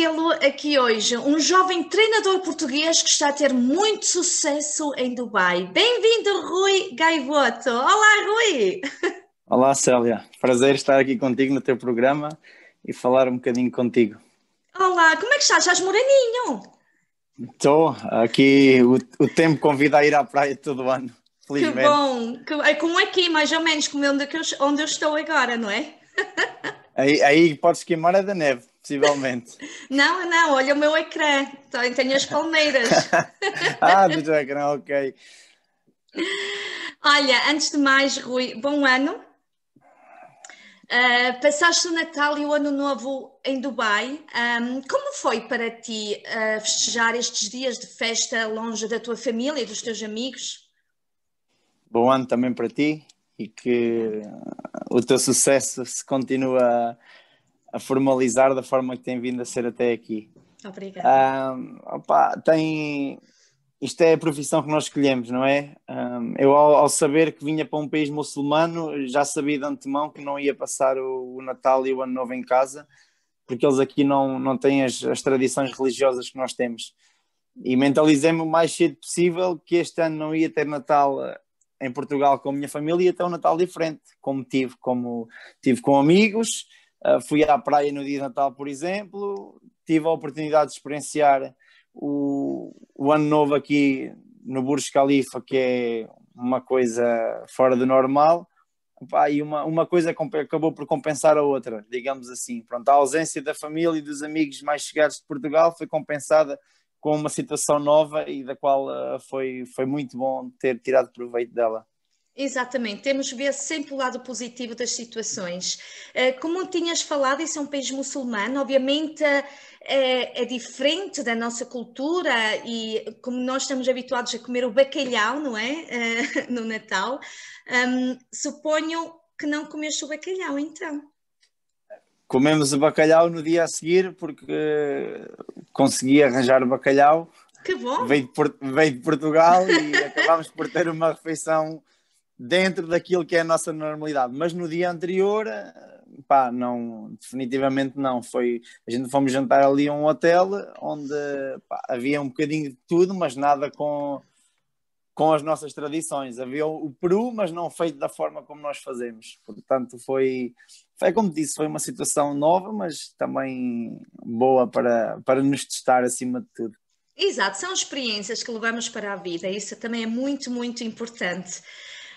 tê-lo aqui hoje, um jovem treinador português que está a ter muito sucesso em Dubai. Bem-vindo, Rui Gaivoto. Olá, Rui! Olá, Célia. Prazer estar aqui contigo no teu programa e falar um bocadinho contigo. Olá, como é que estás? Estás moreninho? Estou. Aqui o, o tempo convida a ir à praia todo ano, felizmente. Que bom! é como aqui, mais ou menos, como onde é eu, onde eu estou agora, não é? Aí, aí podes queimar a da neve possivelmente. Não, não, olha o meu ecrã, tenho as palmeiras. ah, do teu ecrã, ok. Olha, antes de mais, Rui, bom ano. Uh, passaste o Natal e o Ano Novo em Dubai. Um, como foi para ti uh, festejar estes dias de festa longe da tua família e dos teus amigos? Bom ano também para ti e que ah, o teu sucesso se continue a a formalizar da forma que tem vindo a ser até aqui. Obrigada. Um, opa, tem... Isto é a profissão que nós escolhemos, não é? Um, eu, ao, ao, saber que vinha para um país muçulmano, já sabia de antemão que não ia passar o, o Natal e o Ano Novo em casa, porque eles aqui não, não têm as, as tradições religiosas que nós temos. E mentalizei-me o mais cedo possível que este ano não ia ter Natal eh, em Portugal com a minha família, ia então ter um Natal diferente, como tive, como tive com amigos, Uh, fui à praia no dia de Natal, por exemplo, tive a oportunidade de experienciar o, o ano novo aqui no Burj Khalifa, que é uma coisa fora do normal. Pá, e uma, uma coisa acabou por compensar a outra, digamos assim. Pronto, a ausência da família e dos amigos mais chegados de Portugal foi compensada com uma situação nova e da qual uh, foi, foi muito bom ter tirado proveito dela. Exatamente, temos de ver sempre o lado positivo das situações. Eh, como tinhas falado, isso é um país muçulmano, obviamente é, é, diferente da nossa cultura e como nós estamos habituados a comer o bacalhau, não é? Eh, no Natal, um, suponho que não comeste o bacalhau então. Comemos o bacalhau no dia a seguir porque consegui arranjar o bacalhau. Que bom! Veio de, Portugal e acabámos por ter uma refeição dentro daquilo que é a nossa normalidade. Mas no dia anterior, eh, pá, não, definitivamente não. Foi, a gente fomos jantar ali a um hotel onde pá, havia um bocadinho de tudo, mas nada com, com as nossas tradições. Havia o Peru, mas não feito da forma como nós fazemos. Portanto, foi, é como disse, foi uma situação nova, mas também boa para, para nos testar acima de tudo. Exato, são experiências que levamos para a vida, isso também é muito, muito importante.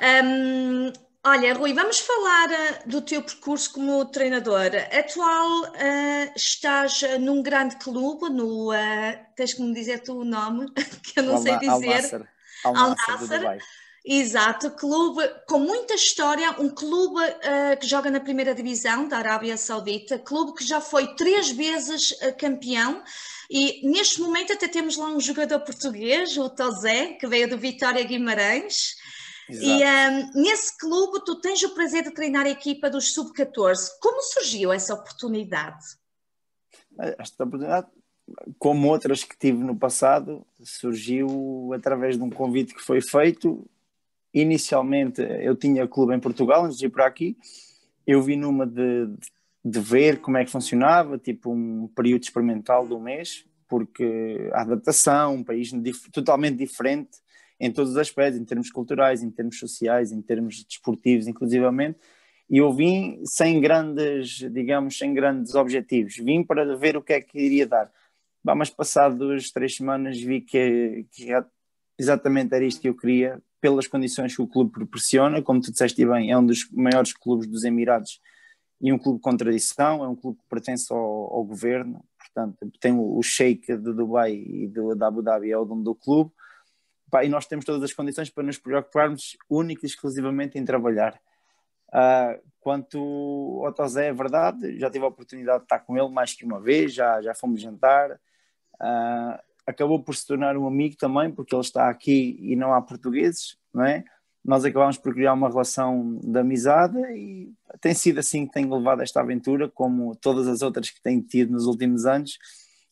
Um, olha, Rui, vamos falar ah, do teu percurso como treinador. Atual uh, estás ah, num grande clube, no, uh, tens que me dizer tu o nome, que eu não Al sei dizer. Al-Nassr. Exato, clube com muita história, um clube uh, que joga na primeira divisão da Arábia Saudita, clube que já foi três vezes uh, campeão e neste momento até temos lá um jogador português, o Tozé, que veio do Vitória Guimarães. Exato. E um, nesse clube tu tens o prazer de treinar a equipa dos sub-14. Como surgiu essa oportunidade? Eh, esta oportunidade, como outras que tive no passado, surgiu através de um convite que foi feito. Inicialmente eu tinha clube em Portugal, antes de ir para aqui. Eu vi numa de, de ver como é que funcionava, tipo um período experimental de um mês, porque a adaptação, um país totalmente diferente em todos os aspectos, em termos culturais, em termos sociais, em termos desportivos, inclusivamente. E eu vim sem grandes, digamos, sem grandes objetivos. Vim para ver o que é que iria dar. Bah, mas passados três semanas vi que, que exatamente era isto que eu queria, pelas condições que o clube proporciona. Como tu disseste bem, é um dos maiores clubes dos Emirados e um clube com tradição, é um clube que pertence ao, ao governo, portanto, tem o, o sheik de Dubai e do, da Abu Dhabi, é o dono do clube pá, e nós temos todas as condições para nos preocuparmos única e exclusivamente em trabalhar. Uh, quanto ao Tosé, é verdade, já tive a oportunidade de estar com ele mais que uma vez, já, já fomos jantar. Uh, acabou por se tornar um amigo também, porque ele está aqui e não há portugueses, não é? Nós acabamos por criar uma relação de amizade e tem sido assim que tenho levado esta aventura, como todas as outras que tenho tido nos últimos anos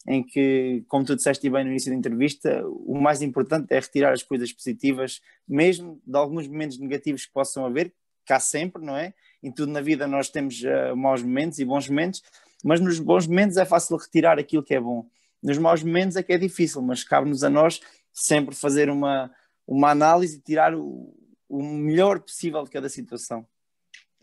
em que, como tu disseste bem no início da entrevista, o mais importante é retirar as coisas positivas, mesmo de alguns momentos negativos que possam haver, cá sempre, não é? Em tudo na vida nós temos uh, maus momentos e bons momentos, mas nos bons momentos é fácil retirar aquilo que é bom. Nos maus momentos é que é difícil, mas cabe-nos a nós sempre fazer uma, uma análise e tirar o, o melhor possível de cada situação.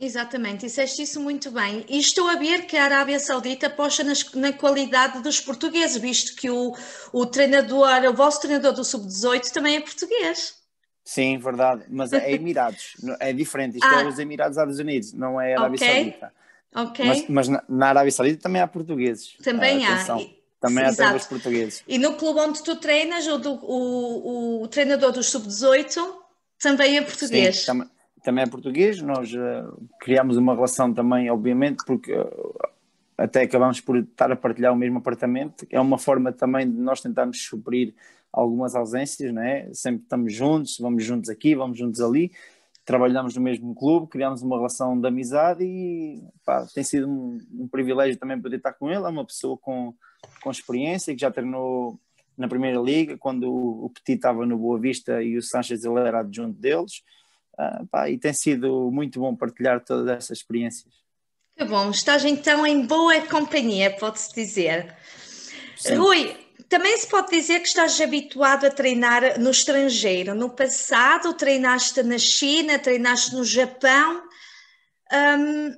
Exatamente, disseste isso muito bem. E estou a ver que a Arábia Saudita aposta nas, na qualidade dos portugueses, visto que o, o treinador, o vosso treinador do Sub-18 também é português. Sim, verdade, mas é Emirados, é diferente. Isto é ah. é os Emirados Árabes Unidos, não é a Arábia okay. Saudita. Ok. Mas, mas na, na, Arábia Saudita também há portugueses. Também ah, há. também sim, há treinadores portugueses. E no clube onde tu treinas, o, do, o, o treinador do Sub-18 também é português. Sim, também também é português, nós uh, criámos uma relação também, obviamente, porque uh, até acabamos por estar a partilhar o mesmo apartamento, é uma forma também de nós tentarmos suprir algumas ausências, não é? sempre estamos juntos, vamos juntos aqui, vamos juntos ali, trabalhamos no mesmo clube, criámos uma relação de amizade e pá, tem sido um, um, privilégio também poder estar com ele, é uma pessoa com, com experiência, que já treinou na Primeira Liga, quando o, o Petit estava no Boa Vista e o Sanchez ele era adjunto deles, ah, pá, e tem sido muito bom partilhar todas essas experiências. Que bom, estás então em boa companhia, pode-se dizer. Sim. Rui, também se pode dizer que estás habituado a treinar no estrangeiro. No passado, treinaste na China, treinaste no Japão. Um,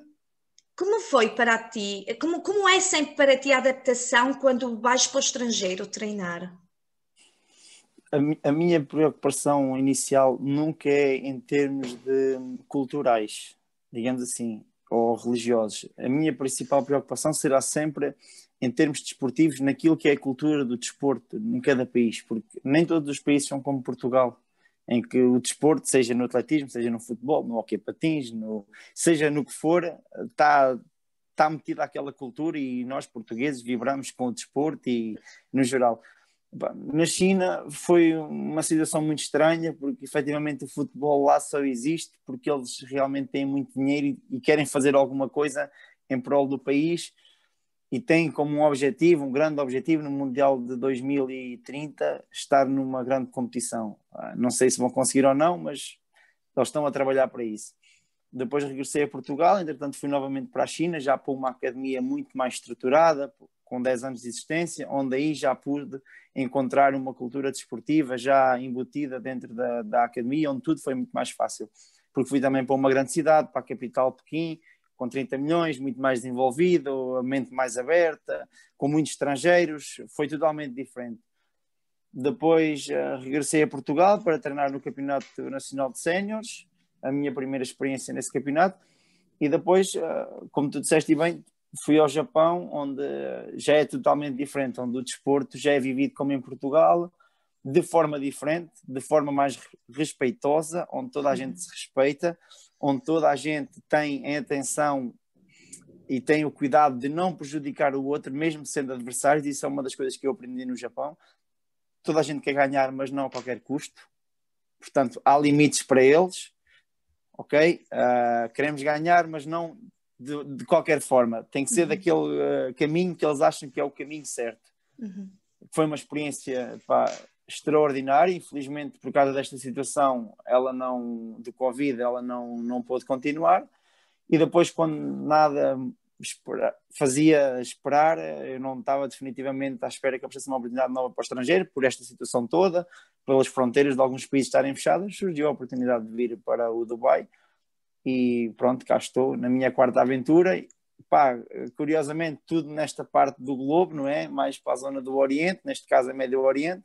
como foi para ti? Como, como é sempre para ti a adaptação quando vais para o estrangeiro treinar? a, a, minha preocupação inicial nunca é em termos de culturais, digamos assim, ou religiosos. A minha principal preocupação será sempre em termos desportivos, naquilo que é a cultura do desporto em cada país, porque nem todos os países são como Portugal, em que o desporto, seja no atletismo, seja no futebol, no hockey patins, no, seja no que for, está tá metida aquela cultura e nós portugueses vibramos com o desporto e no geral na China foi uma situação muito estranha, porque efetivamente o futebol lá só existe porque eles realmente têm muito dinheiro e, querem fazer alguma coisa em prol do país e têm como um objetivo, um grande objetivo no Mundial de 2030, estar numa grande competição. Ah, não sei se vão conseguir ou não, mas eles estão a trabalhar para isso. Depois regressei a Portugal, entretanto fui novamente para a China, já para uma academia muito mais estruturada, com 10 anos de existência, onde aí já pude encontrar uma cultura desportiva já embutida dentro da, da academia, onde tudo foi muito mais fácil. Porque fui também para uma grande cidade, para a capital Pequim, com 30 milhões, muito mais desenvolvido, a mente mais aberta, com muitos estrangeiros, foi totalmente diferente. Depois uh, regressei a Portugal para treinar no Campeonato Nacional de Séniores, a minha primeira experiência nesse campeonato, e depois, eh, como tu disseste bem, fui ao Japão, onde já é totalmente diferente, onde o desporto já é vivido como em Portugal, de forma diferente, de forma mais respeitosa, onde toda a gente uhum. se respeita, onde toda a gente tem em atenção e tem o cuidado de não prejudicar o outro, mesmo sendo adversários. Isso é uma das coisas que eu aprendi no Japão. Toda a gente quer ganhar, mas não a qualquer custo. Portanto, há limites para eles ok? Uh, queremos ganhar, mas não de, de qualquer forma. Tem que ser uhum. daquele uh, caminho que eles acham que é o caminho certo. Uhum. Foi uma experiência pá, extraordinária. Infelizmente, por causa desta situação, ela não, do Covid, ela não, não pôde continuar. E depois, quando nada espera, fazia esperar, eh, eu não estava definitivamente à espera que aparecesse uma oportunidade nova para o estrangeiro, por esta situação toda, pelas fronteiras de alguns países estarem fechadas, surgiu a oportunidade de vir para o Dubai e pronto, cá estou na minha quarta aventura. Pá, curiosamente, tudo nesta parte do globo, não é? Mais para a zona do Oriente, neste caso é Médio Oriente,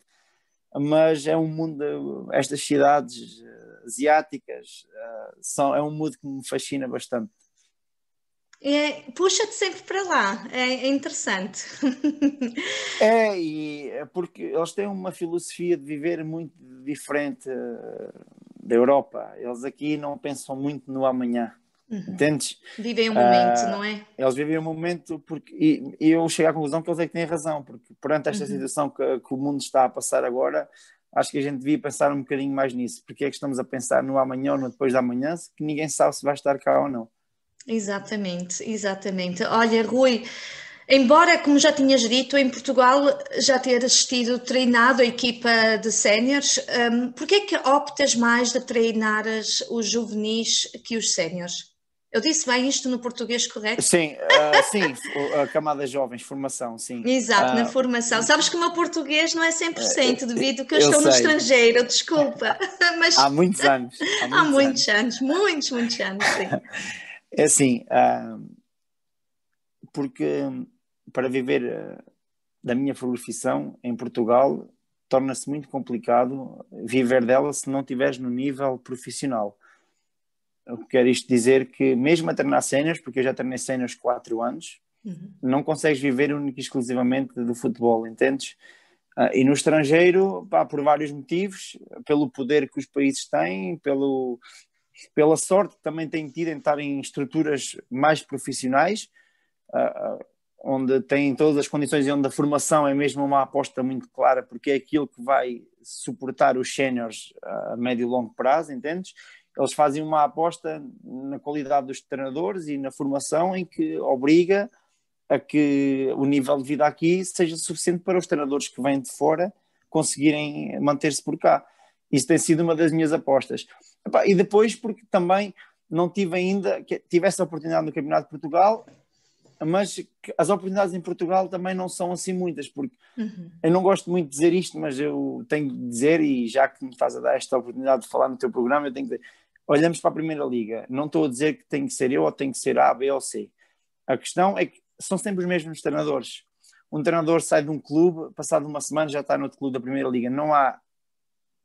mas é um mundo, estas cidades eh, asiáticas, eh, são, é um mundo que me fascina bastante. É, Puxa-te sempre para lá, é, é interessante. é, e é porque eles têm uma filosofia de viver muito diferente eh, da Europa. Eles aqui não pensam muito no amanhã. Uhum. Entendes? Vivem o um momento, uh, não é? Eles vivem o um momento porque e, e, eu chego à conclusão que eles é que têm razão, porque perante esta uhum. situação que, que, o mundo está a passar agora, acho que a gente devia pensar um bocadinho mais nisso. Porque é que estamos a pensar no amanhã ou no depois da manhã, que ninguém sabe se vai estar cá ou não. Exatamente, exatamente. Olha, Rui, Embora, como já tinhas dito, em Portugal já ter assistido, treinado a equipa de séniores, um, porquê é que optas mais de treinar os juvenis que os séniores? Eu disse bem isto no português correto? Sim, uh, sim, a camada jovens, formação, sim. Exato, uh, na ah, formação. Sabes que o meu português não é 100% eh, devido que eu, eu estou sei. no estrangeiro, desculpa. Mas... Há muitos anos. Há muitos, há muitos anos. anos. muitos, muitos anos, sim. É assim, uh, porque para viver eh, da minha profissão em Portugal torna-se muito complicado viver dela se não tiveres no nível profissional. Eu quero isto dizer que mesmo a treinar cenas, porque eu já treinei cenas 4 anos, uhum. não consegues viver única e exclusivamente do futebol, entendes? Ah, e no estrangeiro, pá, por vários motivos, pelo poder que os países têm, pelo, pela sorte que também têm tido em estar em estruturas mais profissionais, ah, ah, onde têm todas as condições e onde a formação é mesmo uma aposta muito clara, porque é aquilo que vai suportar os séniores a médio e longo prazo, entendes? Eles fazem uma aposta na qualidade dos treinadores e na formação em que obriga a que o nível de vida aqui seja suficiente para os treinadores que vêm de fora conseguirem manter-se por cá. Isso tem sido uma das minhas apostas. E depois, porque também não tive ainda, tive essa oportunidade no Campeonato de Portugal mas as oportunidades em Portugal também não são assim muitas, porque uhum. eu não gosto muito de dizer isto, mas eu tenho de dizer, e já que me estás a dar esta oportunidade de falar no teu programa, eu tenho que dizer, olhamos para a Primeira Liga, não estou a dizer que tem que ser eu ou tem que ser A, B ou C. A questão é que são sempre os mesmos treinadores. Um treinador sai de um clube, passado uma semana já está no outro clube da Primeira Liga. Não há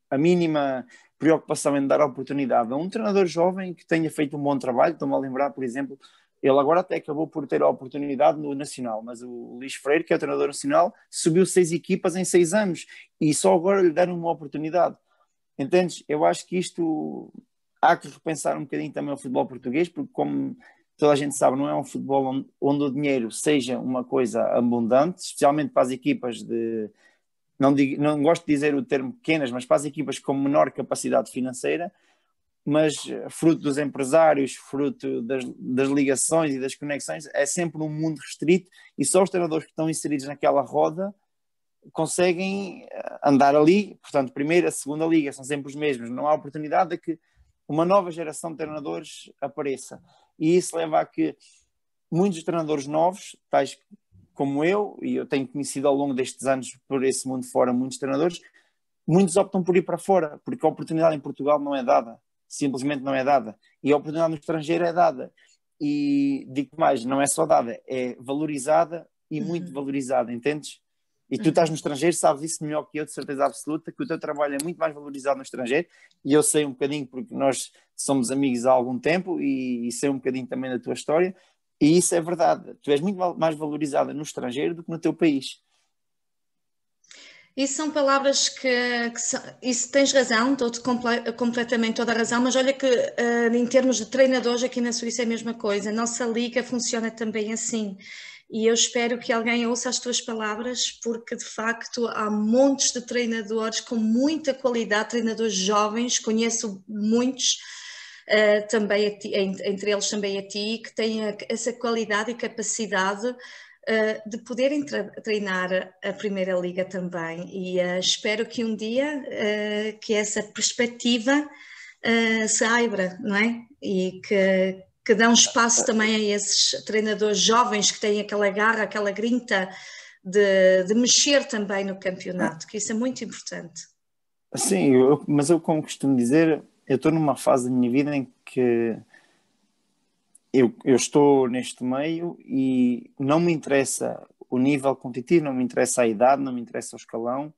a mínima preocupação em dar oportunidade a um treinador jovem que tenha feito um bom trabalho. Estou-me a lembrar, por exemplo, ele agora até acabou por ter a oportunidade no Nacional, mas o Luís Freire, que é o treinador nacional, subiu seis equipas em seis anos e só agora lhe deram uma oportunidade. Entendes? Eu acho que isto há que repensar um bocadinho também o futebol português, porque como toda a gente sabe, não é um futebol onde o dinheiro seja uma coisa abundante, especialmente para as equipas de, não, digo, não gosto de dizer o termo pequenas, mas para as equipas com menor capacidade financeira, mas eh, fruto dos empresários, fruto das, das, ligações e das conexões, é sempre um mundo restrito e só os treinadores que estão inseridos naquela roda conseguem eh, andar ali. Portanto, primeira, segunda liga são sempre os mesmos. Não há oportunidade de que uma nova geração de treinadores apareça. E isso leva a que muitos treinadores novos, tais como eu, e eu tenho conhecido ao longo destes anos por esse mundo fora muitos treinadores, muitos optam por ir para fora, porque a oportunidade em Portugal não é dada simplesmente não é dada. E a oportunidade no estrangeiro é dada. E digo mais, não é só dada, é valorizada e uhum. muito valorizada, entendes? E tu uhum. estás no estrangeiro, sabes isso melhor que eu, de certeza absoluta, que o teu trabalho é muito mais valorizado no estrangeiro. E eu sei um bocadinho, porque nós somos amigos há algum tempo e, e sei um bocadinho também da tua história. E isso é verdade. Tu és muito mais valorizada no estrangeiro do que no teu país. Isso são palavras que, que são, isso tens razão, estou comple, completamente toda a razão, mas olha que uh, em termos de treinadores aqui na Suíça é a mesma coisa, a nossa liga funciona também assim. E eu espero que alguém ouça as tuas palavras, porque de facto há montes de treinadores com muita qualidade, treinadores jovens, conheço muitos, uh, também ti, entre eles também a ti, que têm essa qualidade e capacidade eh, de poderem treinar a Primeira Liga também. E uh, espero que um dia uh, que essa perspectiva se abra, não é? E que, que dê um espaço também a esses treinadores jovens que têm aquela garra, aquela grinta de, de mexer também no campeonato, que isso é muito importante. Sim, eu, mas eu como costumo dizer, eu estou numa fase da minha vida em que eu, eu estou neste meio e não me interessa o nível competitivo, não me interessa a idade, não me interessa o escalão.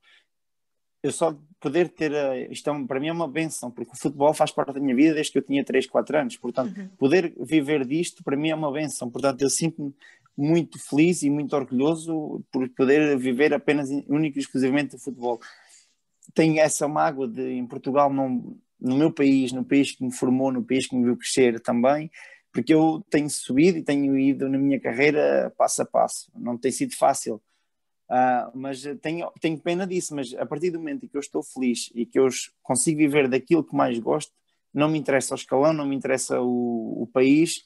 Eu só poder ter. A, isto é, para mim é uma benção, porque o futebol faz parte da minha vida desde que eu tinha 3, 4 anos. Portanto, uhum. poder viver disto para mim é uma benção. Portanto, eu sinto-me muito feliz e muito orgulhoso por poder viver apenas único e exclusivamente o futebol. Tenho essa mágoa de em Portugal, não, no meu país, no país que me formou, no país que me viu crescer também, porque eu tenho subido e tenho ido na minha carreira passo a passo, não tem sido fácil. Uh, mas tenho, tenho pena disso, mas a partir do momento em que eu estou feliz e que eu consigo viver daquilo que mais gosto, não me interessa o escalão, não me interessa o, o país,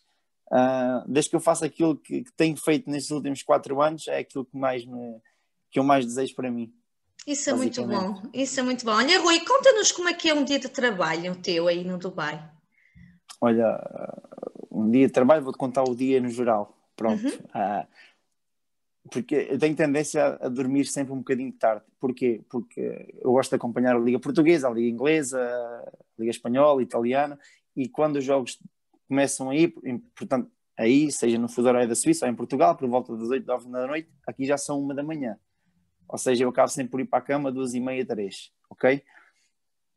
uh, desde que eu faça aquilo que, que, tenho feito nestes últimos quatro anos, é aquilo que, mais me, que eu mais desejo para mim. Isso é muito bom, isso é muito bom. Olha, Rui, conta-nos como é que é um dia de trabalho teu aí no Dubai. Olha, um dia de trabalho, vou-te contar o dia no geral. Pronto. Uhum. Ah, porque eu tenho tendência a, dormir sempre um bocadinho tarde. Porquê? Porque eu gosto de acompanhar a Liga Portuguesa, a Liga Inglesa, a Liga Espanhola, a Italiana, e quando os jogos começam aí, portanto, aí, seja no fuso da Suíça ou em Portugal, por volta das 8, 9 da noite, aqui já são uma da manhã. Ou seja, eu acabo sempre por ir para a cama duas e meia, três, ok?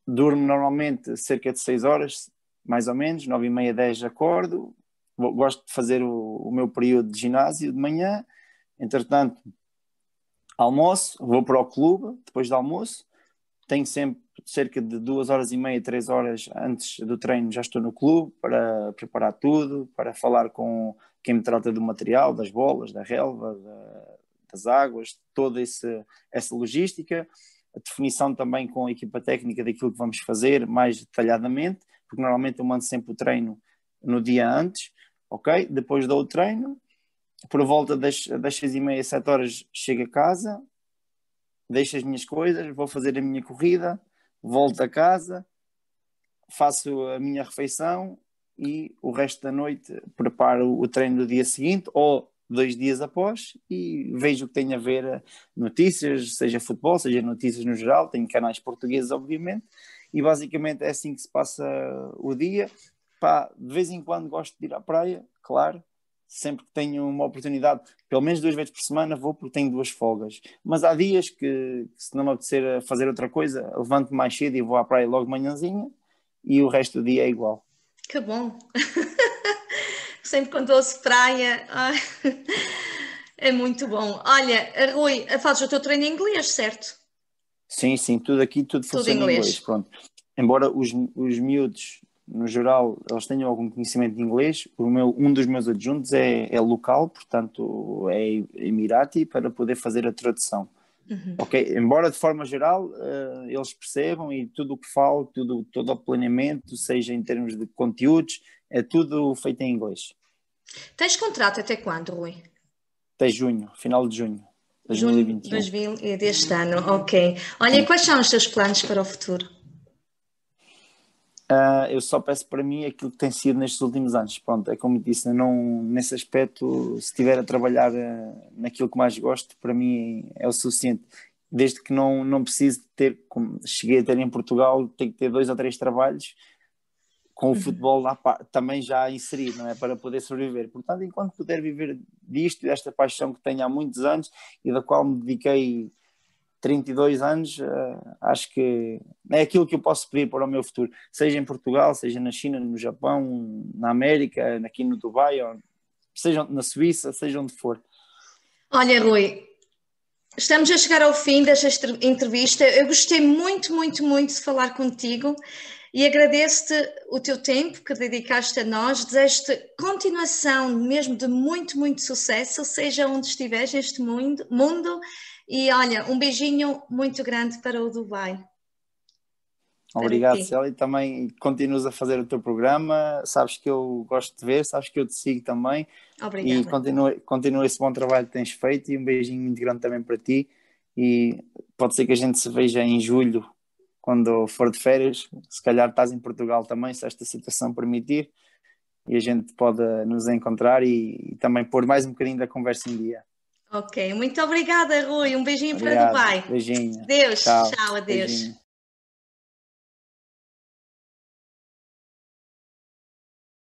Durmo normalmente cerca de 6 horas, mais ou menos, nove e meia, dez acordo, gosto de fazer o, o, meu período de ginásio de manhã, entretanto almoço, vou para o clube depois do de almoço, tenho sempre cerca de duas horas e meia, três horas antes do treino já estou no clube para preparar tudo, para falar com quem me trata do material, das bolas, da relva, da, das águas, toda esse, essa logística, a definição também com a equipa técnica daquilo que vamos fazer mais detalhadamente porque normalmente eu mando sempre o treino no dia antes, ok? Depois dou o treino, por volta das, das seis e meia, sete horas chego a casa, deixo as minhas coisas, vou fazer a minha corrida, volto a casa, faço a minha refeição e o resto da noite preparo o treino do dia seguinte ou dois dias após e vejo o que tem a ver eh, notícias, seja futebol, seja notícias no geral, tenho canais portugueses obviamente e basicamente é assim que se passa o dia. Pá, de vez em quando gosto de ir à praia, claro, sempre que tenho uma oportunidade, pelo menos duas vezes por semana vou porque tenho duas folgas. Mas há dias que, se não me apetecer fazer outra coisa, levanto mais cedo e vou à praia logo manhãzinha e o resto do dia é igual. Que bom! sempre quando ouço praia, ai, é muito bom. Olha, Rui, fazes o teu treino em inglês, certo? Sim, sim, tudo aqui, tudo, tudo funciona inglês. em inglês. Pronto. Embora os, os miúdos, no geral, eles tenham algum conhecimento de inglês, o meu, um dos meus adjuntos é, é local, portanto é Emirati, para poder fazer a tradução. Uhum. Ok, embora de forma geral uh, eles percebam e tudo o que falo, tudo, todo o planeamento, seja em termos de conteúdos, é tudo feito em inglês. Tens contrato até quando, Rui? Até junho, final de junho. 2021. Junho de deste ano, ok. Olha, quais são os teus planos para o futuro? Uh, eu só peço para mim aquilo que tem sido nestes últimos anos. Pronto, é como disse, não, nesse aspecto, se estiver a trabalhar uh, naquilo que mais gosto, para mim é o suficiente. Desde que não, não preciso ter, como cheguei a ter em Portugal, tenho que ter dois ou três trabalhos com o uhum. futebol lá, também já inserido, não é? Para poder sobreviver. Portanto, enquanto puder viver disto, desta paixão que tenho há muitos anos e da qual me dediquei 32 anos, eh, acho que é aquilo que eu posso pedir para o meu futuro, seja em Portugal, seja na China, no Japão, na América, aqui no Dubai, ou, seja na Suíça, seja onde for. Olha, Rui, Estamos a chegar ao fim desta entrevista. Eu gostei muito, muito, muito de falar contigo e agradeço-te o teu tempo que dedicaste a nós. Desejo-te continuação mesmo de muito, muito sucesso, seja onde estiveres neste mundo, mundo. E olha, um beijinho muito grande para o Dubai. Obrigado, Célia, e também continuas a fazer o teu programa. Sabes que eu gosto de ver, sabes que eu te sigo também. Obrigada. E continua, continua esse bom trabalho que tens feito e um beijinho muito grande também para ti. E pode ser que a gente se veja em julho, quando for de férias. Se calhar estás em Portugal também, se esta situação permitir. E a gente pode nos encontrar e, e também pôr mais um bocadinho da conversa em dia. Ok, muito obrigada, Rui. Um beijinho Obrigado. para Dubai. Beijinho. Deus, tchau, tchau adeus. Beijinho.